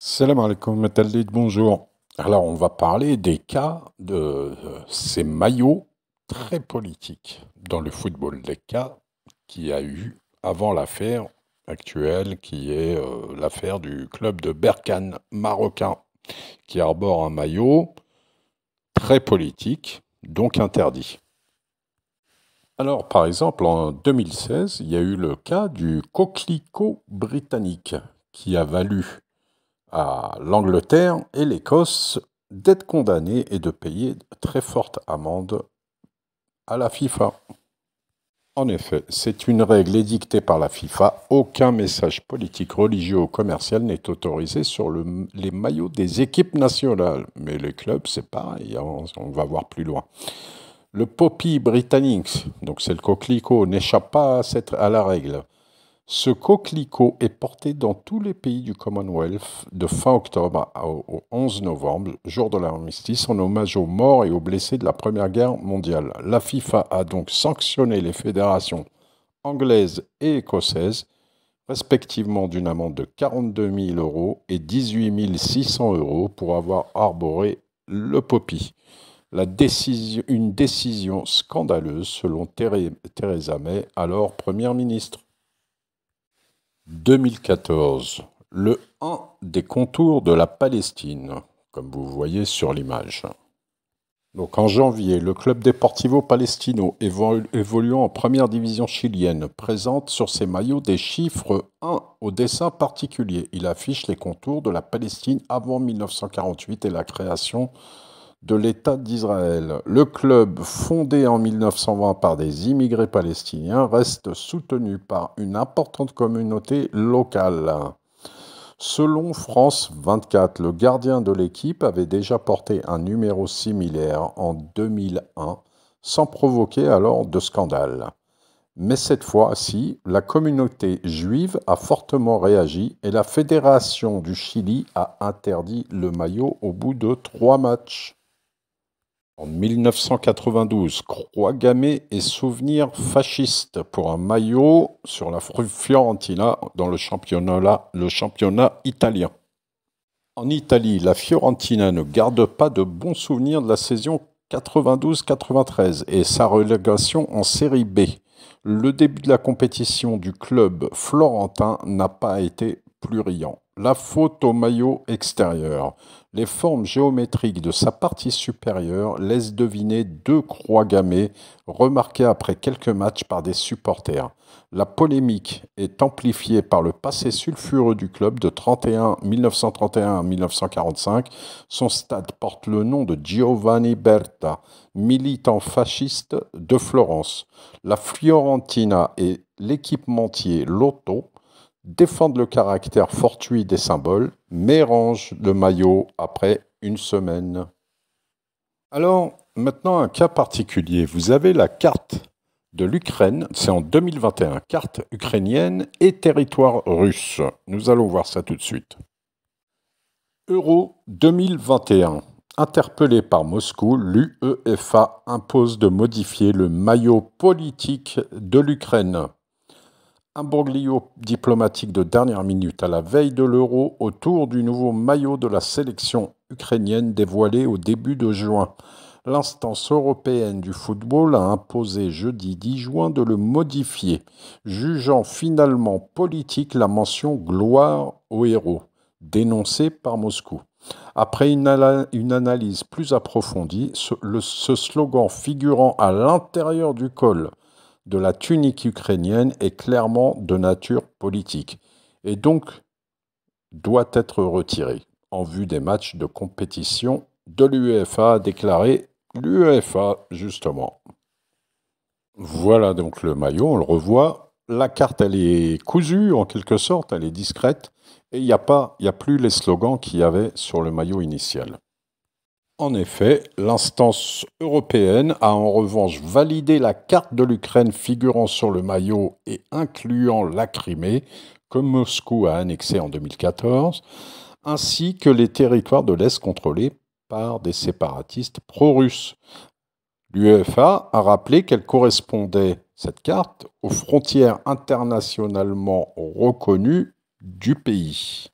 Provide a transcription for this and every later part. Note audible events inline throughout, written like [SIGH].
Salam alaikum, Metalid, bonjour. Alors, on va parler des cas de euh, ces maillots très politiques dans le football, des cas qu'il y a eu avant l'affaire actuelle qui est euh, l'affaire du club de Berkane marocain qui arbore un maillot très politique, donc interdit. Alors, par exemple, en 2016, il y a eu le cas du coquelicot britannique qui a valu à l'Angleterre et l'Écosse d'être condamnés et de payer très fortes amende à la FIFA. En effet, c'est une règle édictée par la FIFA. Aucun message politique, religieux ou commercial n'est autorisé sur les maillots des équipes nationales. Mais les clubs, c'est pareil, on, va voir plus loin. Le poppy britannique, donc c'est le coquelicot, n'échappe pas à, cette, à la règle. Ce coquelicot est porté dans tous les pays du Commonwealth de fin octobre au 11 novembre, jour de l'armistice, en hommage aux morts et aux blessés de la Première Guerre mondiale. La FIFA a donc sanctionné les fédérations anglaises et écossaises, respectivement d'une amende de 42 000 euros et 18 600 euros pour avoir arboré le poppy. La décision, une décision scandaleuse selon Theresa May, alors Première ministre. 2014, le 1 des contours de la Palestine, comme vous voyez sur l'image. Donc en janvier, le club Deportivo Palestino évoluant en première division chilienne présente sur ses maillots des chiffres 1 au dessin particulier. Il affiche les contours de la Palestine avant 1948 et la création de l'État d'Israël. Le club, fondé en 1920 par des immigrés palestiniens, reste soutenu par une importante communauté locale. Selon France 24, le gardien de l'équipe avait déjà porté un numéro similaire en 2001 sans provoquer alors de scandale. Mais cette fois-ci, la communauté juive a fortement réagi et la Fédération du Chili a interdit le maillot au bout de trois matchs. En 1992, croix gammée et souvenir fasciste pour un maillot sur la Fiorentina dans le championnat, le championnat italien. En Italie, la Fiorentina ne garde pas de bons souvenirs de la saison 92-93 et sa relégation en série B. Le début de la compétition du club florentin n'a pas été plus riant la photo maillot extérieur. Les formes géométriques de sa partie supérieure laissent deviner deux croix gammées remarquées après quelques matchs par des supporters. La polémique est amplifiée par le passé sulfureux du club de 31, 1931 à 1945. Son stade porte le nom de Giovanni Berta, militant fasciste de Florence. La Fiorentina et l'équipementier Lotto défendent le caractère fortuit des symboles, mais range le maillot après une semaine. Alors, maintenant un cas particulier. Vous avez la carte de l'Ukraine, c'est en 2021, carte ukrainienne et territoire russe. Nous allons voir ça tout de suite. Euro 2021. Interpellé par Moscou, l'UEFA impose de modifier le maillot politique de l'Ukraine. Un Broglio diplomatique de dernière minute à la veille de l'euro autour du nouveau maillot de la sélection ukrainienne dévoilé au début de juin. L'instance européenne du football a imposé jeudi 10 juin de le modifier, jugeant finalement politique la mention gloire aux héros, dénoncée par Moscou. Après une, analyse plus approfondie, ce slogan figurant à l'intérieur du col de la tunique ukrainienne est clairement de nature politique et donc doit être retiré en vue des matchs de compétition de l'UEFA, déclaré l'UEFA justement. Voilà donc le maillot, on le revoit. La carte, elle est cousue en quelque sorte, elle est discrète et il n'y a, pas, a plus les slogans qu'il y avait sur le maillot initial. En effet, l'instance européenne a en revanche validé la carte de l'Ukraine figurant sur le maillot et incluant la Crimée, que Moscou a annexée en 2014, ainsi que les territoires de l'Est contrôlés par des séparatistes pro-russes. L'UEFA a rappelé qu'elle correspondait, cette carte, aux frontières internationalement reconnues du pays.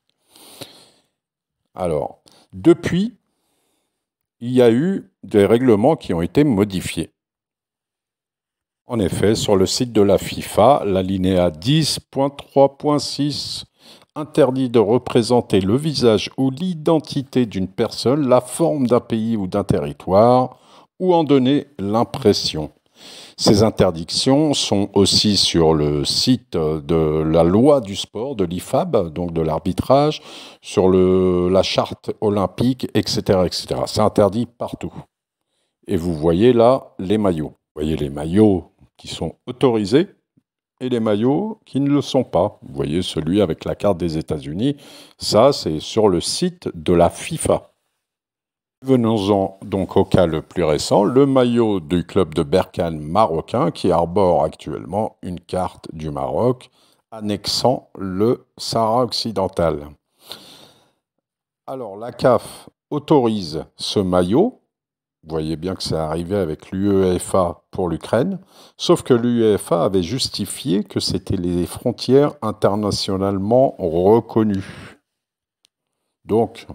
Alors, depuis, il y a eu des règlements qui ont été modifiés. En effet, sur le site de la FIFA, l'alinéa 10.3.6 interdit de représenter le visage ou l'identité d'une personne, la forme d'un pays ou d'un territoire, ou en donner l'impression. Ces interdictions sont aussi sur le site de la loi du sport, de l'IFAB, donc de l'arbitrage, sur la charte olympique, etc. etc. C'est interdit partout. Et vous voyez là les maillots. Vous voyez les maillots qui sont autorisés et les maillots qui ne le sont pas. Vous voyez celui avec la carte des États-Unis, ça c'est sur le site de la FIFA. Venons-en donc au cas le plus récent, le maillot du club de Berkane marocain qui arbore actuellement une carte du Maroc annexant le Sahara occidental. Alors la CAF autorise ce maillot, vous voyez bien que c'est arrivé avec l'UEFA pour l'Ukraine, sauf que l'UEFA avait justifié que c'était les frontières internationalement reconnues. Donc,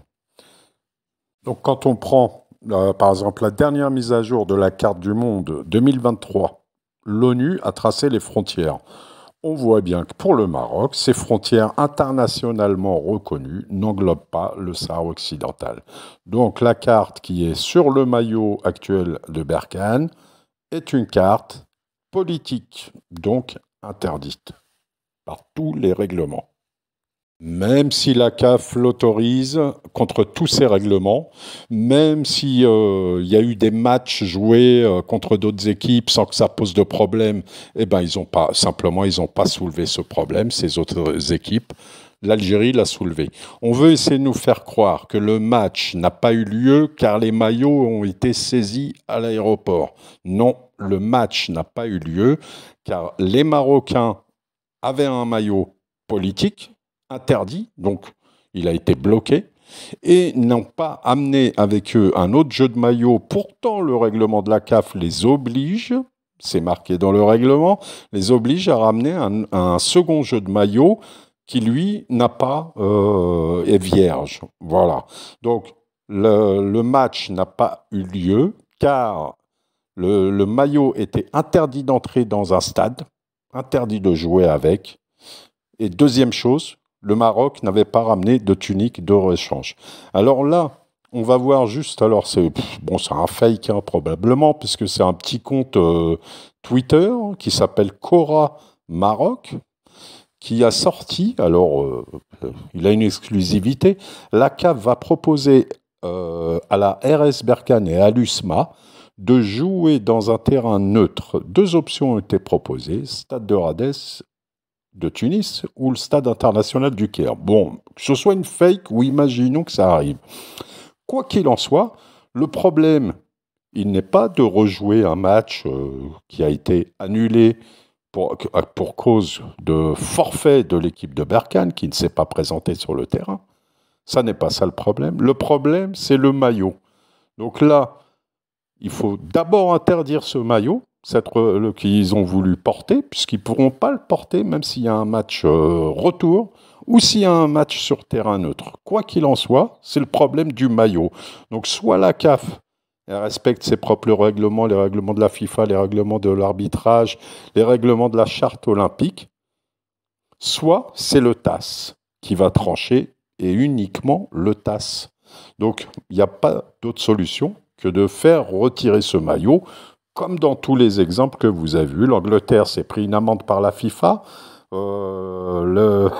donc quand on prend euh, par exemple la dernière mise à jour de la carte du monde 2023, l'ONU a tracé les frontières. On voit bien que pour le Maroc, ces frontières internationalement reconnues n'englobent pas le Sahara occidental. Donc la carte qui est sur le maillot actuel de Berkane est une carte politique, donc interdite par tous les règlements même si la CAF l'autorise contre tous ces règlements, même s'il euh, y a eu des matchs joués euh, contre d'autres équipes sans que ça pose de problème, eh ben, ils ont pas simplement ils n'ont pas soulevé ce problème ces autres équipes. L'Algérie l'a soulevé. On veut essayer de nous faire croire que le match n'a pas eu lieu car les maillots ont été saisis à l'aéroport. Non, le match n'a pas eu lieu car les Marocains avaient un maillot politique interdit, donc il a été bloqué, et n'ont pas amené avec eux un autre jeu de maillot. Pourtant, le règlement de la CAF les oblige, c'est marqué dans le règlement, les oblige à ramener un, second jeu de maillot qui, lui, n'a pas, euh, est vierge. Voilà. Donc, le, match n'a pas eu lieu car le maillot était interdit d'entrer dans un stade, interdit de jouer avec. Et deuxième chose, le Maroc n'avait pas ramené de tunique de rechange. Alors là, on va voir juste, alors c'est bon, c'est un fake hein, probablement, puisque c'est un petit compte euh, Twitter hein, qui s'appelle Cora Maroc, qui a sorti, alors euh, euh, il a une exclusivité, la CAF va proposer à la RS Berkane et à l'USMA de jouer dans un terrain neutre. Deux options ont été proposées, Stade de Rades de Tunis ou le stade international du Caire. Bon, que ce soit une fake ou imaginons que ça arrive. Quoi qu'il en soit, le problème, il n'est pas de rejouer un match euh, qui a été annulé pour, pour cause de forfait de l'équipe de Berkane qui ne s'est pas présentée sur le terrain. Ça n'est pas ça le problème. Le problème, c'est le maillot. Donc là, il faut d'abord interdire ce maillot c'est le, qu'ils ont voulu porter, puisqu'ils ne pourront pas le porter même s'il y a un match euh, retour ou s'il y a un match sur terrain neutre. Quoi qu'il en soit, c'est le problème du maillot. Donc soit la CAF elle respecte ses propres règlements, les règlements de la FIFA, les règlements de l'arbitrage, les règlements de la charte olympique, soit c'est le TAS qui va trancher et uniquement le TAS. Donc il n'y a pas d'autre solution que de faire retirer ce maillot comme dans tous les exemples que vous avez vus, l'Angleterre s'est pris une amende par la FIFA. Euh,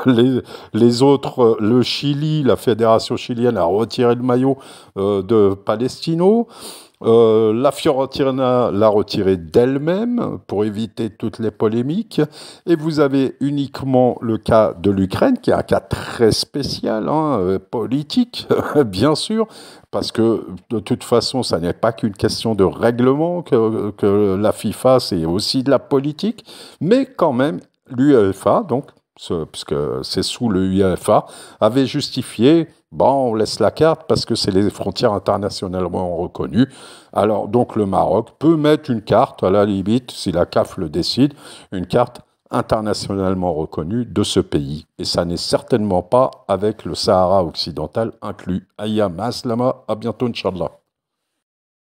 le, [LAUGHS] les, autres, euh, le Chili, la fédération chilienne a retiré le maillot euh, de Palestino. Euh, la Fiorentina l'a retiré d'elle-même pour éviter toutes les polémiques. Et vous avez uniquement le cas de l'Ukraine, qui est un cas très spécial, hein, euh, politique, [LAUGHS] bien sûr, parce que de toute façon, ça n'est pas qu'une question de règlement, que, la FIFA, c'est aussi de la politique, mais quand même, l'UEFA, donc, puisque c'est sous l'UEFA, avait justifié Bon, on laisse la carte parce que c'est les frontières internationalement reconnues. Alors, donc, le Maroc peut mettre une carte, à la limite, si la CAF le décide, une carte internationalement reconnue de ce pays. Et ça n'est certainement pas avec le Sahara occidental inclus. Ayam Aslama, à bientôt, Inch'Allah.